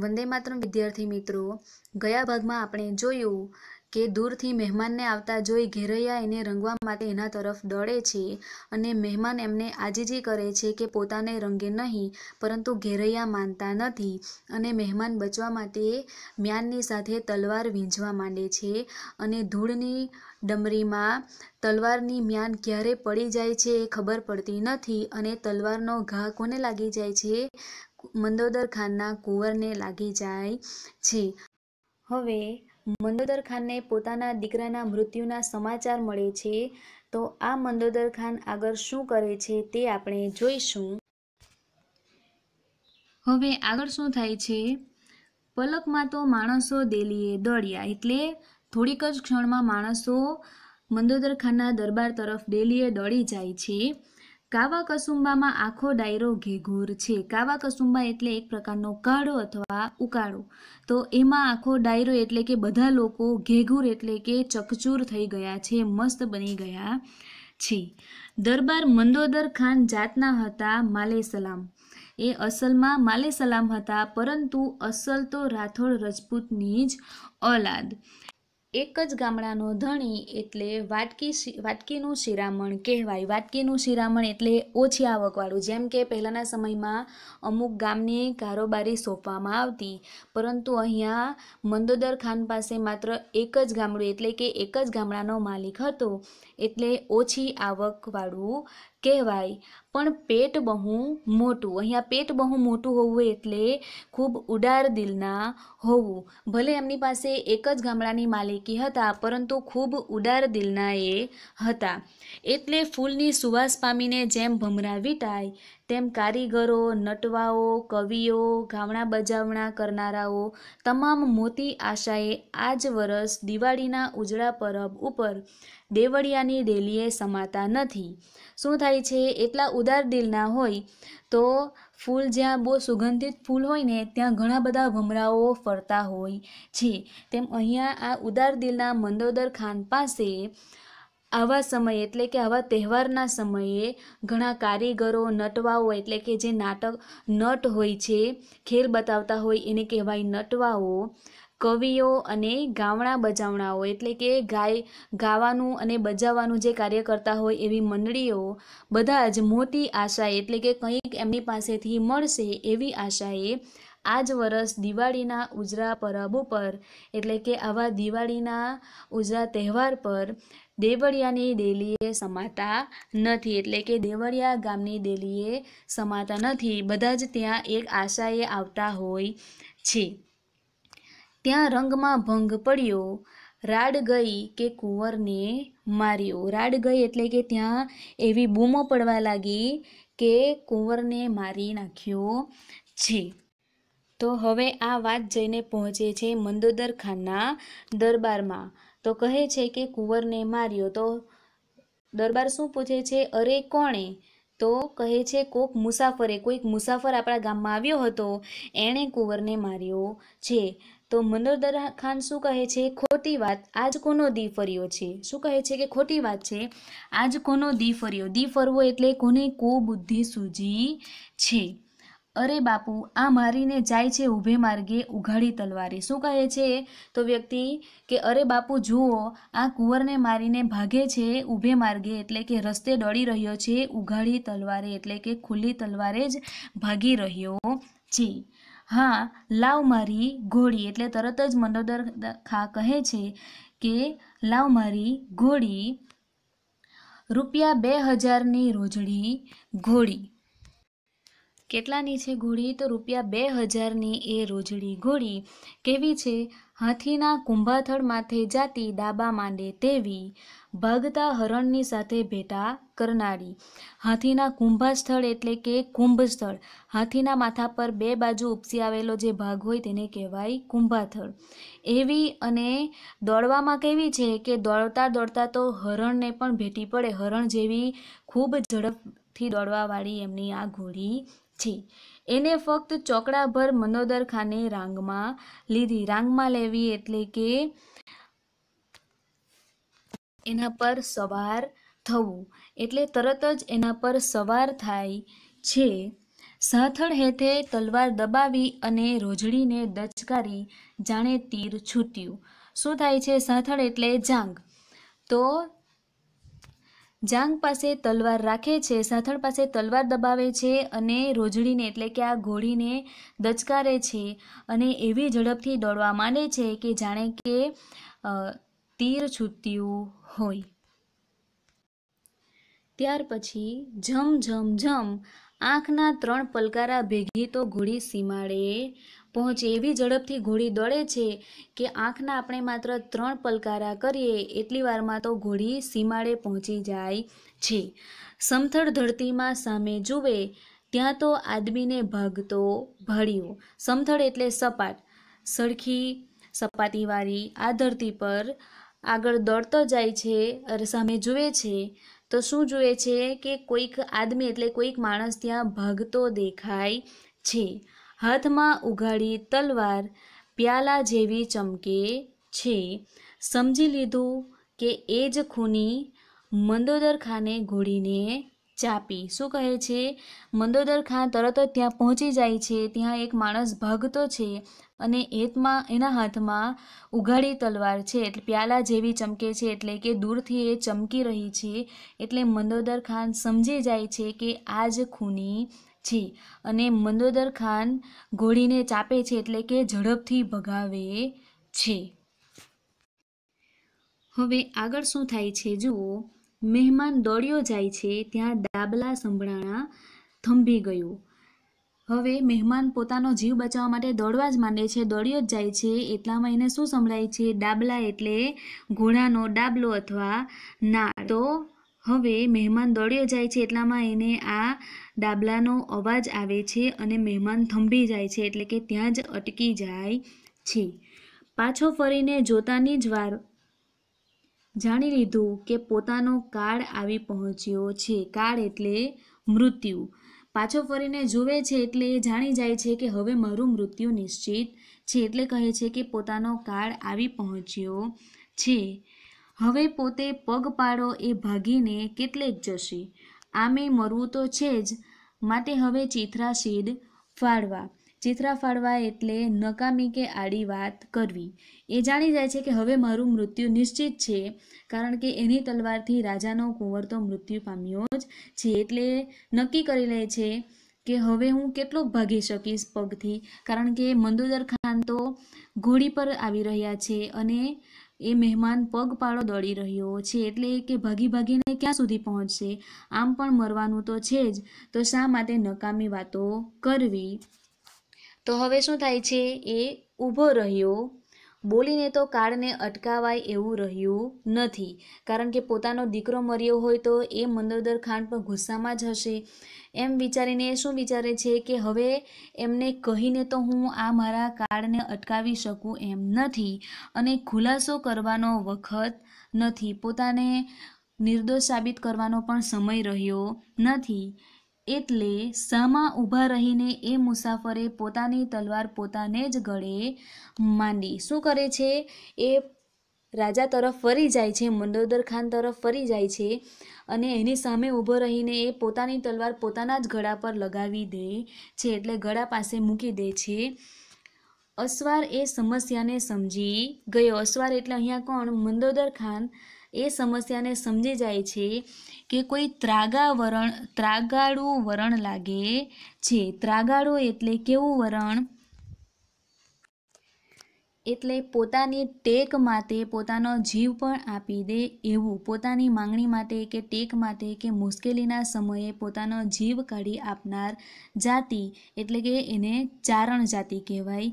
વંદે માતરમ વિદ્યાર્થી મિત્રો ગયા ભાગમાં આપણે જોયું કે દૂરથી મહેમાનને આવતા જોઈ ઘેરૈયા એને રંગવા માટે એના તરફ દોડે છે અને મહેમાન એમને આજીજી કરે છે કે પોતાને રંગે નહીં પરંતુ ઘેરૈયા માનતા નથી અને મહેમાન બચવા માટે મ્યાનની સાથે તલવાર વીંઝવા માંડે છે અને ધૂળની ડમરીમાં તલવારની મ્યાન ક્યારે પડી જાય છે એ ખબર પડતી નથી અને તલવારનો ઘા કોને લાગી જાય છે મંદોદર ખાનના કુંવરને લાગી જાય છે હવે મંદોદર ખાનને પોતાના દીકરાના મૃત્યુના સમાચાર મળે છે તો આ મંદોદર ખાન આગળ શું કરે છે તે આપણે જોઈશું હવે આગળ શું થાય છે પલકમાં તો માણસો દેલીએ દોડ્યા એટલે થોડીક જ ક્ષણમાં માણસો મંદોદર ખાનના દરબાર તરફ ડેલીએ દોડી જાય છે કાવા કસુંબામાં આખો ડાયરો ઘેઘૂર છે કાવા કસુંબા એટલે એક પ્રકારનો કાળો અથવા ઉકાળો તો એમાં આખો ડાયરો એટલે કે બધા લોકો ઘેઘૂર એટલે કે ચકચૂર થઈ ગયા છે મસ્ત બની ગયા છે દરબાર મંદોદર ખાન જાતના હતા માલે સલામ એ અસલમાં માલે સલામ હતા પરંતુ અસલ તો રાઠોડ રજપૂતની જ ઓલાદ એક જ ગામડાનો ધણી એટલે વાટકી વાટકીનું શિરામણ કહેવાય વાટકીનું શિરામણ એટલે ઓછી આવકવાળું જેમ કે પહેલાંના સમયમાં અમુક ગામની કારોબારી સોંપવામાં આવતી પરંતુ અહીંયા મંદોદર ખાન પાસે માત્ર એક જ ગામડું એટલે કે એક જ ગામડાનો માલિક હતો એટલે ઓછી આવકવાળું કહેવાય પણ પેટ બહુ મોટું અહીંયા પેટ બહુ મોટું હોવું એટલે ખૂબ ઉડાર દિલના હોવું ભલે એમની પાસે એક જ ગામડાની માલિકી હતા પરંતુ ખૂબ ઉડાર દિલના એ હતા એટલે ફૂલની સુવાસ પામીને જેમ ભમરા વીટાય તેમ કારીગરો નટવાઓ કવિઓ ગામણા બજાવણા કરનારાઓ તમામ મોતી આશાએ આ જ વરસ દિવાળીના ઉજળા પરબ ઉપર દેવળિયાની રેલીએ સમાતા નથી શું થાય છે એટલા ઉદાર દિલના હોય તો ફૂલ જ્યાં બહુ સુગંધિત ફૂલ હોય ને ત્યાં ઘણા બધા ભમરાઓ ફરતા હોય છે તેમ અહીંયા આ ઉદાર દિલના મંદોદર ખાન પાસે આવા સમયે એટલે કે આવા તહેવારના સમયે ઘણા કારીગરો નટવાઓ એટલે કે જે નાટક નટ હોય છે ખેલ બતાવતા હોય એને કહેવાય નટવાઓ કવિઓ અને ગામણા બજાવણાઓ એટલે કે ગાય ગાવાનું અને બજાવવાનું જે કાર્ય કરતા હોય એવી મંડળીઓ બધા જ મોટી આશા એટલે કે કંઈક એમની પાસેથી મળશે એવી આશાએ આ જ વરસ દિવાળીના ઉજરા પરબ ઉપર એટલે કે આવા દિવાળીના ઉજરા તહેવાર પર દેવળિયાની ડેલીએ સમાતા નથી એટલે કે દેવળિયા ગામની ડેલીએ સમાતા નથી બધા જ ત્યાં એક આશાએ આવતા હોય છે ત્યાં રંગમાં ભંગ પડ્યો રાડ ગઈ કે કુંવરને માર્યો રાડ ગઈ એટલે કે ત્યાં એવી બૂમો પડવા લાગી કે કુંવરને મારી નાખ્યો છે તો હવે આ વાત જઈને પહોંચે છે મંદોદર ખાનના દરબારમાં તો કહે છે કે કુંવરને માર્યો તો દરબાર શું પૂછે છે અરે કોણે તો કહે છે કોક મુસાફરે કોઈક મુસાફર આપણા ગામમાં આવ્યો હતો એણે કુંવરને માર્યો છે તો મનોદર ખાન શું કહે છે ખોટી વાત આજ કોનો દી ફર્યો છે શું કહે છે કે ખોટી વાત છે આજ કોનો દી ફર્યો દી ફરવો એટલે કોને બુદ્ધિ સૂજી છે અરે બાપુ આ મારીને જાય છે ઊભે માર્ગે ઉઘાડી તલવારે શું કહે છે તો વ્યક્તિ કે અરે બાપુ જુઓ આ કુંવરને મારીને ભાગે છે ઊભે માર્ગે એટલે કે રસ્તે દોડી રહ્યો છે ઉઘાડી તલવારે એટલે કે ખુલ્લી તલવારે જ ભાગી રહ્યો છે હા લાવ મારી ઘોડી એટલે તરત જ મંડોદર ખા કહે છે કે લાવ મારી ઘોડી રૂપિયા બે હજારની રોજડી ઘોડી કેટલાની છે ઘોડી તો રૂપિયા બે હજારની એ રોજડી ઘોડી કેવી છે હાથીના કુંભાથળ માથે જાતી ડાબા માંડે તેવી ભાગતા હરણની સાથે ભેટા કરનારી હાથીના કુંભા સ્થળ એટલે કે કુંભ સ્થળ હાથીના માથા પર બે બાજુ ઉપસી આવેલો જે ભાગ હોય તેને કહેવાય કુંભાથળ એવી અને દોડવામાં કેવી છે કે દોડતા દોડતા તો હરણને પણ ભેટી પડે હરણ જેવી ખૂબ ઝડપ થી દોડવાવાળી એમની આ ઘોડી છે એને ફક્ત ચોકડાભર મનોદર ખાને રાંગમાં લીધી રાંગમાં લેવી એટલે કે એના પર સવાર થવું એટલે તરત જ એના પર સવાર થાય છે સાથળ હેઠે તલવાર દબાવી અને રોજડીને દચકારી જાણે તીર છૂટ્યું શું થાય છે સાથળ એટલે જાંગ તો જાંગ પાસે તલવાર રાખે છે સાથણ પાસે તલવાર દબાવે છે અને રોજડીને એટલે કે આ ઘોડીને દચકારે છે અને એવી ઝડપથી દોડવા માંડે છે કે જાણે કે તીર છૂટ્યું હોય ત્યાર પછી ઝમ ઝમ ઝમ આંખના ત્રણ પલકારા ભેગી તો ઘોડી સીમાડે પહોંચે એવી ઝડપથી ઘોડી દોડે છે કે આંખના આપણે માત્ર ત્રણ પલકારા કરીએ એટલી વારમાં તો ઘોડી સીમાડે પહોંચી જાય છે સમથળ ધરતીમાં સામે જુએ ત્યાં તો આદમીને ભાગતો ભળ્યો સમથળ એટલે સપાટ સરખી સપાટીવાળી આ ધરતી પર આગળ દોડતો જાય છે અરે સામે જુએ છે તો શું જુએ છે કે કોઈક આદમી એટલે કોઈક માણસ ત્યાં ભાગતો દેખાય છે હાથમાં ઉઘાડી તલવાર પ્યાલા જેવી ચમકે છે સમજી લીધું કે એ જ ખૂની મંદોદર ખાને ઘોડીને ચાપી શું કહે છે મંદોદર ખાન તરત જ ત્યાં પહોંચી જાય છે ત્યાં એક માણસ ભાગતો છે અને એતમાં એના હાથમાં ઉઘાડી તલવાર છે એટલે પ્યાલા જેવી ચમકે છે એટલે કે દૂરથી એ ચમકી રહી છે એટલે મંદોદર ખાન સમજી જાય છે કે આ જ ખૂની છે અને મંદોદર ખાન ઘોડીને ચાપે છે એટલે કે ઝડપથી ભગાવે છે હવે આગળ શું થાય છે જુઓ મહેમાન દોડ્યો જાય છે ત્યાં દાબલા સંભળાણા થંભી ગયું હવે મહેમાન પોતાનો જીવ બચાવવા માટે દોડવા જ માંડે છે દોડ્યો જ જાય છે એટલામાં એને શું સંભળાય છે ડાબલા એટલે ઘોડાનો ડાબલો અથવા ના તો હવે મહેમાન દોડ્યો જાય છે એટલામાં એને આ ડાબલાનો અવાજ આવે છે અને મહેમાન થંભી જાય છે એટલે કે ત્યાં જ અટકી જાય છે પાછો ફરીને જોતાની જ વાર જાણી લીધું કે પોતાનો કાળ આવી પહોંચ્યો છે કાળ એટલે મૃત્યુ પાછો ફરીને જુએ છે એટલે એ જાણી જાય છે કે હવે મારું મૃત્યુ નિશ્ચિત છે એટલે કહે છે કે પોતાનો કાળ આવી પહોંચ્યો છે હવે પોતે પગ પાડો એ ભાગીને કેટલે જ જશે આમે મરવું તો છે જ માટે હવે ચિત્રા શીદ ફાળવા ચિત્રા ફાળવા એટલે નકામી કે આડી વાત કરવી એ જાણી જાય છે કે હવે મારું મૃત્યુ નિશ્ચિત છે કારણ કે એની તલવારથી રાજાનો કુંવર તો મૃત્યુ પામ્યો જ છે એટલે નક્કી કરી લે છે કે હવે હું કેટલો ભાગી શકીશ પગથી કારણ કે મંદોદર ખાન તો ઘોડી પર આવી રહ્યા છે અને એ મહેમાન પગપાળો દોડી રહ્યો છે એટલે કે ભાગી ભાગીને ક્યાં સુધી પહોંચશે આમ પણ મરવાનું તો છે જ તો શા માટે નકામી વાતો કરવી તો હવે શું થાય છે એ ઊભો રહ્યો બોલીને તો કાળને અટકાવાય એવું રહ્યું નથી કારણ કે પોતાનો દીકરો મર્યો હોય તો એ મંદોદર ખાંડ પણ ગુસ્સામાં જ હશે એમ વિચારીને એ શું વિચારે છે કે હવે એમને કહીને તો હું આ મારા કાળને અટકાવી શકું એમ નથી અને ખુલાસો કરવાનો વખત નથી પોતાને નિર્દોષ સાબિત કરવાનો પણ સમય રહ્યો નથી એટલે સામાં ઊભા રહીને એ મુસાફરે પોતાની તલવાર પોતાને જ ગળે માંડી શું કરે છે એ રાજા તરફ ફરી જાય છે મંડોદર ખાન તરફ ફરી જાય છે અને એની સામે ઊભો રહીને એ પોતાની તલવાર પોતાના જ ગળા પર લગાવી દે છે એટલે ગળા પાસે મૂકી દે છે અસવાર એ સમસ્યાને સમજી ગયો અસવાર એટલે અહીંયા કોણ મંદોદર ખાન એ સમસ્યાને સમજી જાય છે કે કોઈ ત્રાગા વરણ ત્રાગાળું વરણ લાગે છે ત્રાગાળું એટલે કેવું વરણ એટલે પોતાની ટેક માટે પોતાનો જીવ પણ આપી દે એવું પોતાની માંગણી માટે કે ટેક માટે કે મુશ્કેલીના સમયે પોતાનો જીવ કાઢી આપનાર જાતિ એટલે કે એને ચારણ જાતિ કહેવાય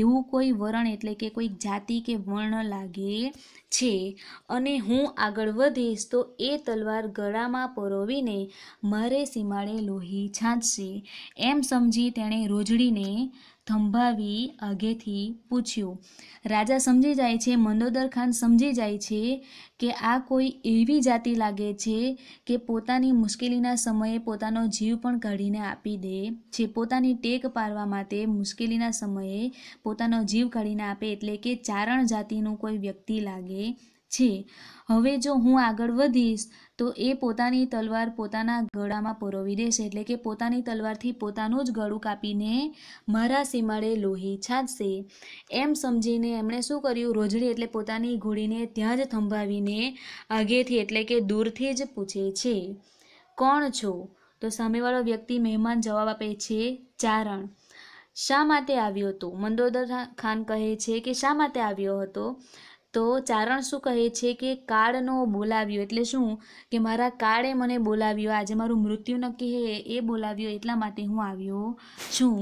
એવું કોઈ વરણ એટલે કે કોઈ જાતિ કે વર્ણ લાગે છે અને હું આગળ વધીશ તો એ તલવાર ગળામાં પરોવીને મારે સીમાડે લોહી છાંટશે એમ સમજી તેણે રોજડીને થંભાવી આગેથી પૂછ્યું રાજા સમજી જાય છે મંદોદર ખાન સમજી જાય છે કે આ કોઈ એવી જાતિ લાગે છે કે પોતાની મુશ્કેલીના સમયે પોતાનો જીવ પણ કાઢીને આપી દે છે પોતાની ટેક પારવા માટે મુશ્કેલીના સમયે પોતાનો જીવ કાઢીને આપે એટલે કે ચારણ જાતિનું કોઈ વ્યક્તિ લાગે છે હવે જો હું આગળ વધીશ તો એ પોતાની તલવાર પોતાના ગળામાં પરોવી દેશે એટલે કે પોતાની તલવારથી પોતાનું જ ગળું કાપીને મારા સીમાડે લોહી છાંટશે એમ સમજીને એમણે શું કર્યું રોજડી એટલે પોતાની ઘોડીને ત્યાં જ થંભાવીને આગેથી એટલે કે દૂરથી જ પૂછે છે કોણ છો તો સામેવાળો વ્યક્તિ મહેમાન જવાબ આપે છે ચારણ શા માટે આવ્યો હતો મંદોદર ખાન કહે છે કે શા માટે આવ્યો હતો તો ચારણ શું કહે છે કે કાળનો બોલાવ્યો એટલે શું કે મારા કાળે મને બોલાવ્યો આજે મારું મૃત્યુ નક્કી હે એ બોલાવ્યો એટલા માટે હું આવ્યો છું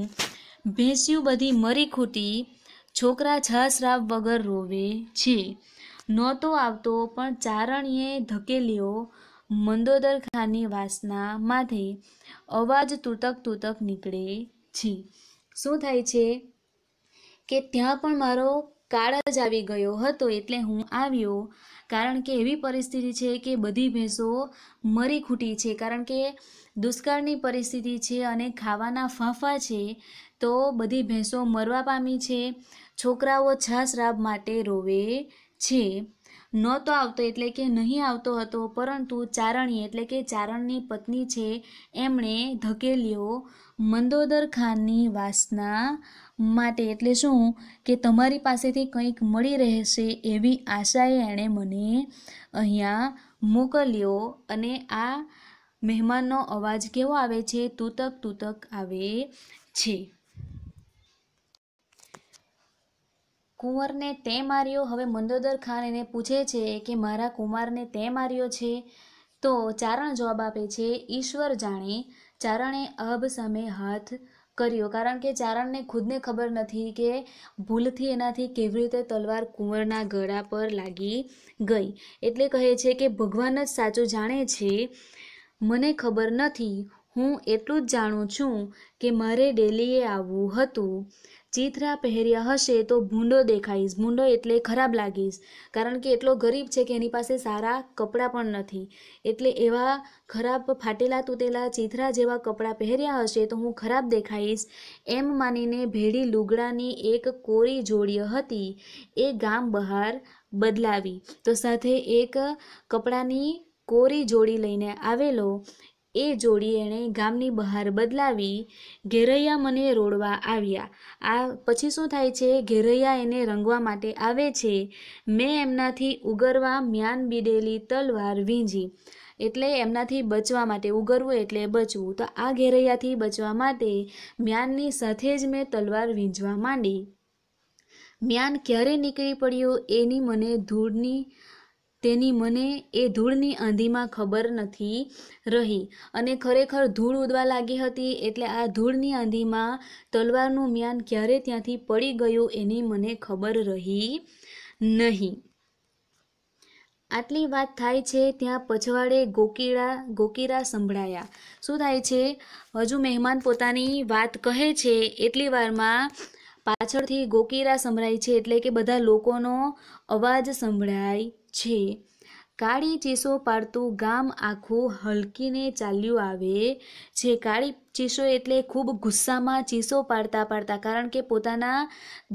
ભેંસ્યું બધી મરી ખૂટી છોકરા છ શ્રાવ વગર રોવે છે નહોતો આવતો પણ ચારણીએ ધકેલ્યો મંદોદર ખાની વાસના માથે અવાજ તૂતક તૂતક નીકળે છે શું થાય છે કે ત્યાં પણ મારો કાળ જ આવી ગયો હતો એટલે હું આવ્યો કારણ કે એવી પરિસ્થિતિ છે કે બધી ભેંસો મરી ખૂટી છે કારણ કે દુષ્કાળની પરિસ્થિતિ છે અને ખાવાના ફાંફા છે તો બધી ભેંસો મરવા પામી છે છોકરાઓ છાસ રાબ માટે રોવે છે નહોતો આવતો એટલે કે નહીં આવતો હતો પરંતુ ચારણી એટલે કે ચારણની પત્ની છે એમણે ધકેલ્યો મંદોદર ખાનની વાસના માટે એટલે શું કે તમારી પાસેથી કંઈક મળી રહેશે એવી આશાએ એણે મને અહીંયા મોકલ્યો અને આ મહેમાનનો અવાજ કેવો આવે છે તૂતક તૂતક આવે છે કુંવરને તે માર્યો હવે મંદોદર ખાન એને પૂછે છે કે મારા કુમારને તે માર્યો છે તો ચારણ જવાબ આપે છે ઈશ્વર જાણે ચારણે અબ સામે હાથ કર્યો કારણ કે ચારણને ખુદને ખબર નથી કે ભૂલથી એનાથી કેવી રીતે તલવાર કુંવરના ગળા પર લાગી ગઈ એટલે કહે છે કે ભગવાન જ સાચું જાણે છે મને ખબર નથી હું એટલું જ જાણું છું કે મારે ડેલીએ આવવું હતું ચીથરા પહેર્યા હશે તો ભૂંડો દેખાઈશ ભૂંડો એટલે ખરાબ લાગીશ કારણ કે એટલો ગરીબ છે કે એની પાસે સારા કપડાં પણ નથી એટલે એવા ખરાબ ફાટેલા તૂટેલા ચીથરા જેવા કપડાં પહેર્યા હશે તો હું ખરાબ દેખાઈશ એમ માનીને ભેડી લુગડાની એક કોરી જોડી હતી એ ગામ બહાર બદલાવી તો સાથે એક કપડાની કોરી જોડી લઈને આવેલો એ જોડી એણે ગામની બહાર બદલાવી ઘેરૈયા મને રોડવા આવ્યા આ પછી શું થાય છે ઘેરૈયા એને રંગવા માટે આવે છે મેં એમનાથી ઉગરવા મ્યાન બીડેલી તલવાર વીંજી એટલે એમનાથી બચવા માટે ઉગરવું એટલે બચવું તો આ ઘેરૈયાથી બચવા માટે મ્યાનની સાથે જ મેં તલવાર વીંજવા માંડી મ્યાન ક્યારે નીકળી પડ્યું એની મને ધૂળની તેની મને એ ધૂળની આંધીમાં ખબર નથી રહી અને ખરેખર ધૂળ ઉડવા લાગી હતી એટલે આ ધૂળની આંધીમાં તલવારનું મ્યાન ક્યારે ત્યાંથી પડી ગયું એની મને ખબર રહી નહીં આટલી વાત થાય છે ત્યાં પછવાડે ગોકીરા ગોકીરા સંભળાયા શું થાય છે હજુ મહેમાન પોતાની વાત કહે છે એટલી વારમાં પાછળથી ગોકીરા સંભળાય છે એટલે કે બધા લોકોનો અવાજ સંભળાય છે કાળી ચીસો પાડતું ગામ આખું હલકીને ચાલ્યું આવે છે કાળી ચીસો એટલે ખૂબ ગુસ્સામાં ચીસો પાડતા પાડતા કારણ કે પોતાના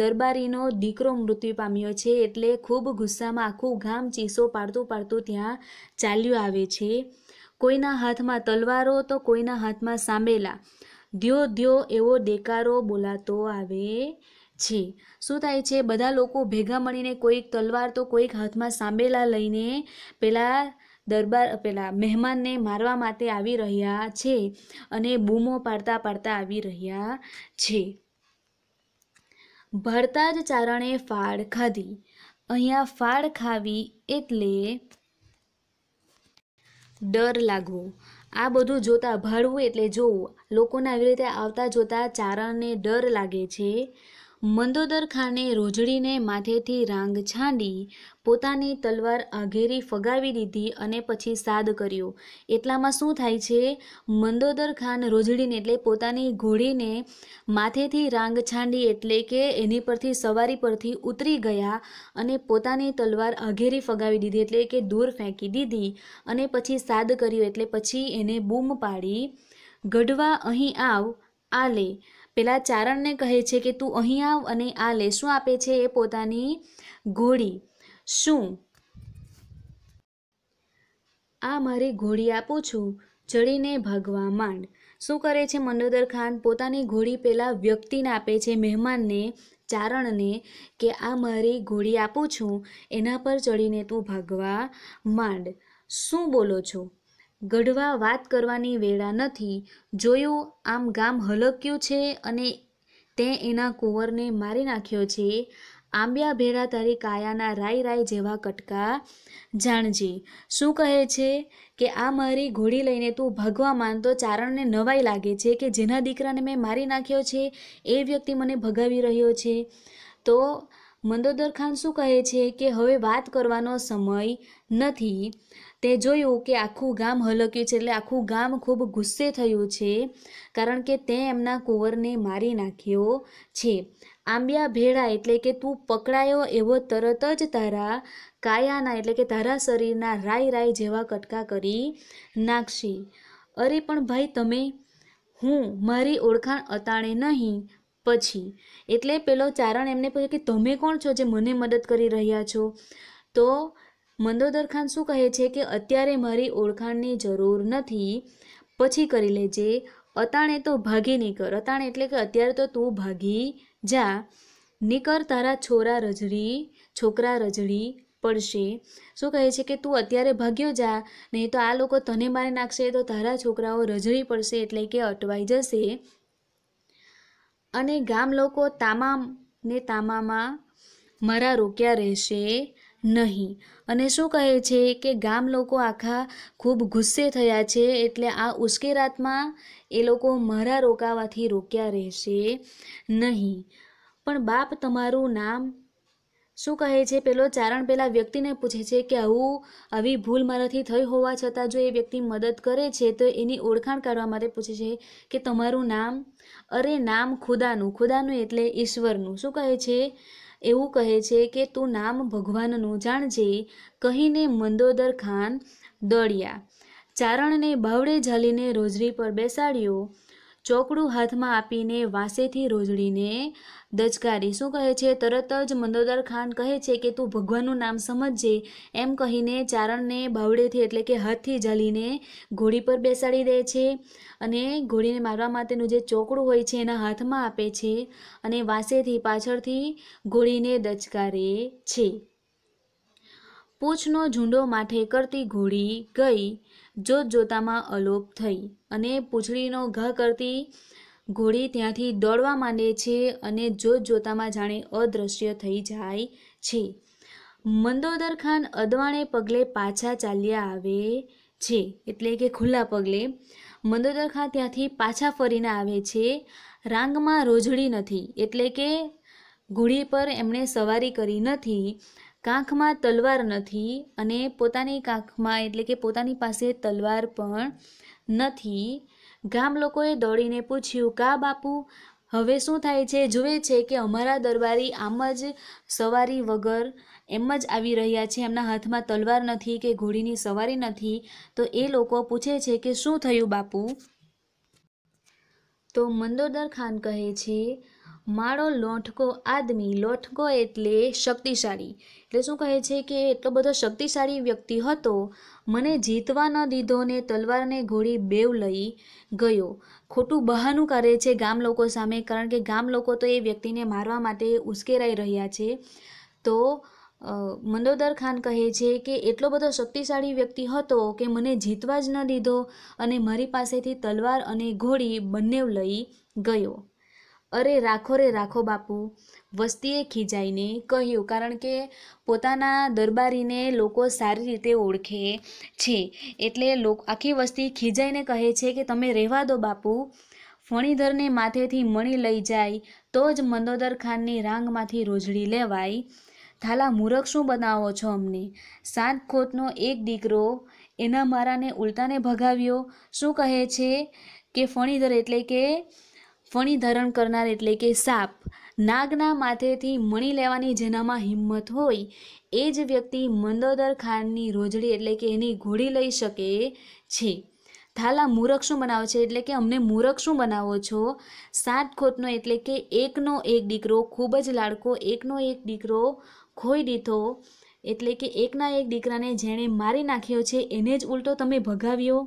દરબારીનો દીકરો મૃત્યુ પામ્યો છે એટલે ખૂબ ગુસ્સામાં આખું ગામ ચીસો પાડતું પાડતું ત્યાં ચાલ્યું આવે છે કોઈના હાથમાં તલવારો તો કોઈના હાથમાં સાંભેલા ધ્યો ધ્યો એવો દેકારો બોલાતો આવે છે શું થાય છે બધા લોકો ભેગા મળીને કોઈક તલવાર તો કોઈક હાથમાં સાંબેલા લઈને પેલા દરબાર પેલા મહેમાનને મારવા માટે આવી રહ્યા છે અને બૂમો પાડતા પાડતા આવી રહ્યા છે ભરતા જ ચારણે ફાળ ખાધી અહીંયા ફાળ ખાવી એટલે ડર લાગવો આ બધું જોતા ભાડવું એટલે જોવું લોકોને આવી રીતે આવતા જોતા ચારણને ડર લાગે છે મંદોદર ખાને રોજડીને માથેથી રાંગ છાંડી પોતાની તલવાર આઘેરી ફગાવી દીધી અને પછી સાદ કર્યો એટલામાં શું થાય છે મંદોદર ખાન રોજડીને એટલે પોતાની ઘોડીને માથેથી રાંગ છાંડી એટલે કે એની પરથી સવારી પરથી ઉતરી ગયા અને પોતાની તલવાર આઘેરી ફગાવી દીધી એટલે કે દૂર ફેંકી દીધી અને પછી સાદ કર્યો એટલે પછી એને બૂમ પાડી ગઢવા અહીં આવ આલે પેલા ચારણને કહે છે કે તું અહીં આવ અને આ લે શું આપે છે એ પોતાની ઘોડી શું આ મારી ઘોડી આપું છું ચડીને ભાગવા માંડ શું કરે છે મંડોદર ખાન પોતાની ઘોડી પહેલાં વ્યક્તિને આપે છે મહેમાનને ચારણને કે આ મારી ઘોડી આપું છું એના પર ચડીને તું ભાગવા માંડ શું બોલો છો ગઢવા વાત કરવાની વેળા નથી જોયું આમ ગામ હલક્યું છે અને તે એના કુંવરને મારી નાખ્યો છે આંબ્યા ભેળા તારી કાયાના રાય રાય જેવા કટકા જાણજે શું કહે છે કે આ મારી ઘોડી લઈને તું ભગવા માનતો ચારણને નવાઈ લાગે છે કે જેના દીકરાને મેં મારી નાખ્યો છે એ વ્યક્તિ મને ભગાવી રહ્યો છે તો મંદોદર ખાન શું કહે છે કે હવે વાત કરવાનો સમય નથી તે જોયું કે આખું ગામ હલક્યું છે એટલે આખું ગામ ખૂબ ગુસ્સે થયું છે કારણ કે તે એમના કુંવરને મારી નાખ્યો છે આંબિયા ભેળા એટલે કે તું પકડાયો એવો તરત જ તારા કાયાના એટલે કે તારા શરીરના રાય રાય જેવા કટકા કરી નાખશે અરે પણ ભાઈ તમે હું મારી ઓળખાણ અતાણે નહીં પછી એટલે પેલો ચારણ એમને પૂછ્યું કે તમે કોણ છો જે મને મદદ કરી રહ્યા છો તો મંદોદર ખાન શું કહે છે કે અત્યારે મારી ઓળખાણની જરૂર નથી પછી કરી લેજે અતાણે તો ભાગી નીકળ અતાણે એટલે કે અત્યારે તો તું ભાગી જા નીકર તારા છોરા રજડી છોકરા રજડી પડશે શું કહે છે કે તું અત્યારે ભાગ્યો જા નહીં તો આ લોકો તને મારી નાખશે તો તારા છોકરાઓ રજડી પડશે એટલે કે અટવાઈ જશે અને ગામ લોકો તામામ ને તામામાં મારા રોક્યા રહેશે નહીં અને શું કહે છે કે ગામ લોકો આખા ખૂબ ગુસ્સે થયા છે એટલે આ ઉશ્કેરાતમાં એ લોકો મારા રોકાવાથી રોક્યા રહેશે નહીં પણ બાપ તમારું નામ શું કહે છે પેલો ચારણ પેલા વ્યક્તિને પૂછે છે કે આવું આવી ભૂલ મારાથી થઈ હોવા છતાં જો એ વ્યક્તિ મદદ કરે છે તો એની ઓળખાણ કરવા માટે પૂછે છે કે તમારું નામ અરે નામ ખુદાનું ખુદાનું એટલે ઈશ્વરનું શું કહે છે એવું કહે છે કે તું નામ ભગવાનનું જાણજે કહીને મંદોદર ખાન દોડ્યા ચારણને બાવડે ઝાલીને રોજરી પર બેસાડ્યો ચોકડું હાથમાં આપીને વાસેથી રોજડીને દચકારી શું કહે છે તરત જ મંદોદર ખાન કહે છે કે તું ભગવાનનું નામ સમજજે એમ કહીને ચારણને બાવડેથી એટલે કે હાથથી જલીને ઘોડી પર બેસાડી દે છે અને ઘોડીને મારવા માટેનું જે ચોકડું હોય છે એના હાથમાં આપે છે અને વાસેથી પાછળથી ઘોડીને દચકારે છે પૂંછનો ઝૂંડો માથે કરતી ઘોડી ગઈ જોત જોતામાં અલોપ થઈ અને પૂંછડીનો ઘા કરતી ઘોડી ત્યાંથી દોડવા માંડે છે અને જોત જોતામાં જાણે અદૃશ્ય થઈ જાય છે મંદોદર ખાન અદવાણે પગલે પાછા ચાલ્યા આવે છે એટલે કે ખુલ્લા પગલે મંદોદર ખાન ત્યાંથી પાછા ફરીને આવે છે રાંગમાં રોજડી નથી એટલે કે ઘોડી પર એમણે સવારી કરી નથી કાંખમાં તલવાર નથી અને પોતાની કાંખમાં એટલે કે પોતાની પાસે તલવાર પણ નથી ગામ લોકોએ દોડીને પૂછ્યું કા બાપુ હવે શું થાય છે જુએ છે કે અમારા દરબારી આમ જ સવારી વગર એમ જ આવી રહ્યા છે એમના હાથમાં તલવાર નથી કે ઘોડીની સવારી નથી તો એ લોકો પૂછે છે કે શું થયું બાપુ તો મંદોદર ખાન કહે છે માળો લોઠકો આદમી લોઠકો એટલે શક્તિશાળી એટલે શું કહે છે કે એટલો બધો શક્તિશાળી વ્યક્તિ હતો મને જીતવા ન દીધો ને તલવારને ઘોડી બેવ લઈ ગયો ખોટું બહાનું કરે છે ગામ લોકો સામે કારણ કે ગામ લોકો તો એ વ્યક્તિને મારવા માટે ઉશ્કેરાઈ રહ્યા છે તો મંદોદર ખાન કહે છે કે એટલો બધો શક્તિશાળી વ્યક્તિ હતો કે મને જીતવા જ ન દીધો અને મારી પાસેથી તલવાર અને ઘોડી બંને લઈ ગયો અરે રાખો રે રાખો બાપુ વસ્તીએ ખીજાઈને કહ્યું કારણ કે પોતાના દરબારીને લોકો સારી રીતે ઓળખે છે એટલે લોકો આખી વસ્તી ખીજાઈને કહે છે કે તમે રહેવા દો બાપુ ફણીધરને માથેથી મણી લઈ જાય તો જ મંદોદર ખાનની રાંગમાંથી રોજડી લેવાય થાલા મૂરખ શું બનાવો છો અમને સાત ખોતનો એક દીકરો એના મારાને ઉલટાને ભગાવ્યો શું કહે છે કે ફણીધર એટલે કે ફણી ધારણ કરનાર એટલે કે સાપ નાગના માથેથી મણી લેવાની જેનામાં હિંમત હોય એ જ વ્યક્તિ મંદોદર ખાનની રોજડી એટલે કે એની ઘોડી લઈ શકે છે થાલા મૂરખ શું બનાવે છે એટલે કે અમને મૂરખ શું બનાવો છો સાત ખોટનો એટલે કે એકનો એક દીકરો ખૂબ જ લાડકો એકનો એક દીકરો ખોઈ દીધો એટલે કે એકના એક દીકરાને જેણે મારી નાખ્યો છે એને જ ઉલટો તમે ભગાવ્યો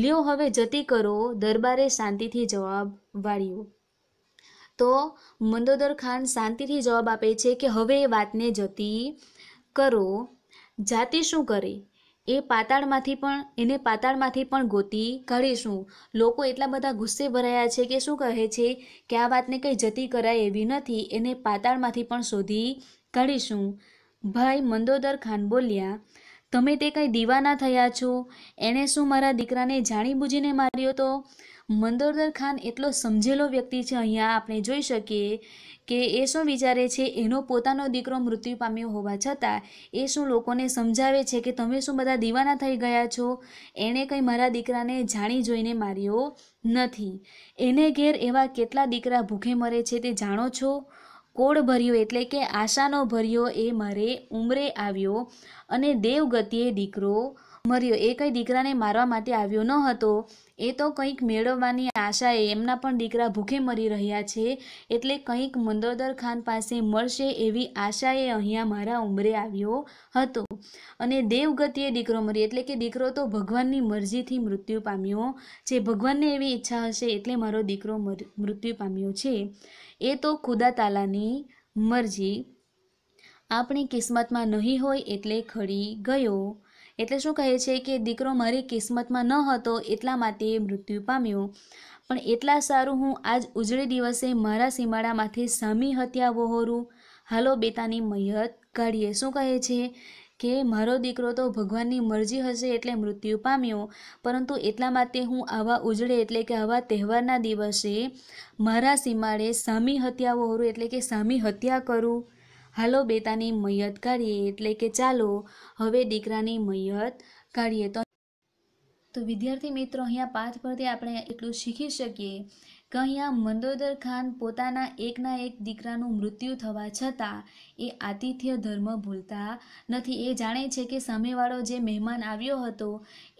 લ્યો હવે જતી કરો દરબારે શાંતિથી જવાબ વાળ્યો તો મંદોદર ખાન શાંતિથી જવાબ આપે છે કે હવે એ વાતને જતી કરો જાતિ શું કરે એ પાતાળમાંથી પણ એને પાતાળમાંથી પણ ગોતી કાઢીશું લોકો એટલા બધા ગુસ્સે ભરાયા છે કે શું કહે છે કે આ વાતને કંઈ જતી કરાય એવી નથી એને પાતાળમાંથી પણ શોધી કાઢીશું ભાઈ મંદોદર ખાન બોલ્યા તમે તે કંઈ દીવાના થયા છો એણે શું મારા દીકરાને જાણીબૂજીને માર્યો તો મંદોદર ખાન એટલો સમજેલો વ્યક્તિ છે અહીંયા આપણે જોઈ શકીએ કે એ શું વિચારે છે એનો પોતાનો દીકરો મૃત્યુ પામ્યો હોવા છતાં એ શું લોકોને સમજાવે છે કે તમે શું બધા દીવાના થઈ ગયા છો એણે કંઈ મારા દીકરાને જાણી જોઈને માર્યો નથી એને ઘેર એવા કેટલા દીકરા ભૂખે મરે છે તે જાણો છો કોડ ભર્યો એટલે કે આશાનો ભર્યો એ મારે ઉંમરે આવ્યો અને દેવગતિએ દીકરો મર્યો એ કંઈ દીકરાને મારવા માટે આવ્યો ન હતો એ તો કંઈક મેળવવાની આશાએ એમના પણ દીકરા ભૂખે મરી રહ્યા છે એટલે કંઈક મંદોદર ખાન પાસે મળશે એવી આશાએ અહીંયા મારા ઉંમરે આવ્યો હતો અને દેવગતિએ દીકરો મરી એટલે કે દીકરો તો ભગવાનની મરજીથી મૃત્યુ પામ્યો છે ભગવાનને એવી ઈચ્છા હશે એટલે મારો દીકરો મૃત્યુ પામ્યો છે એ તો ખુદા તાલાની મરજી આપણી કિસ્મતમાં નહીં હોય એટલે ખડી ગયો એટલે શું કહે છે કે દીકરો મારી કિસ્મતમાં ન હતો એટલા માટે મૃત્યુ પામ્યો પણ એટલા સારું હું આજ ઉજળી દિવસે મારા સીમાડામાંથી સામી હત્યા વહોરું હાલો બેતાની મૈયત કાઢીએ શું કહે છે કે મારો દીકરો તો ભગવાનની મરજી હશે એટલે મૃત્યુ પામ્યો પરંતુ એટલા માટે હું આવા ઉજળે એટલે કે આવા તહેવારના દિવસે મારા સીમાડે સામી હત્યા વહોરું એટલે કે સામી હત્યા કરું હાલો બેટાની મૈયત કાઢીએ એટલે કે ચાલો હવે દીકરાની મૈયત કાઢીએ તો તો વિદ્યાર્થી મિત્રો અહીંયા પાઠ પરથી આપણે એટલું શીખી શકીએ અહીંયા મંદોદર ખાન પોતાના એકના એક દીકરાનું મૃત્યુ થવા છતાં એ આતિથ્ય ધર્મ ભૂલતા નથી એ જાણે છે કે સામેવાળો જે મહેમાન આવ્યો હતો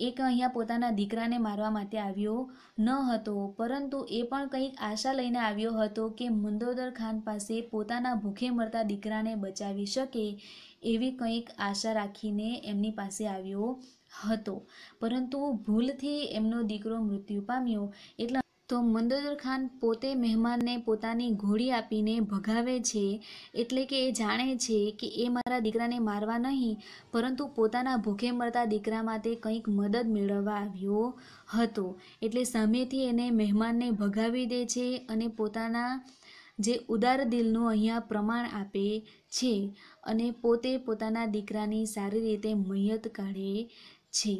એ અહીંયા પોતાના દીકરાને મારવા માટે આવ્યો ન હતો પરંતુ એ પણ કંઈક આશા લઈને આવ્યો હતો કે મંદોદર ખાન પાસે પોતાના ભૂખે મરતા દીકરાને બચાવી શકે એવી કંઈક આશા રાખીને એમની પાસે આવ્યો હતો પરંતુ ભૂલથી એમનો દીકરો મૃત્યુ પામ્યો એટલે તો મંદોદર ખાન પોતે મહેમાનને પોતાની ઘોડી આપીને ભગાવે છે એટલે કે એ જાણે છે કે એ મારા દીકરાને મારવા નહીં પરંતુ પોતાના ભૂખે મળતા દીકરા માટે કંઈક મદદ મેળવવા આવ્યો હતો એટલે સામેથી એને મહેમાનને ભગાવી દે છે અને પોતાના જે ઉદાર દિલનું અહીંયા પ્રમાણ આપે છે અને પોતે પોતાના દીકરાની સારી રીતે મૈયત કાઢે છે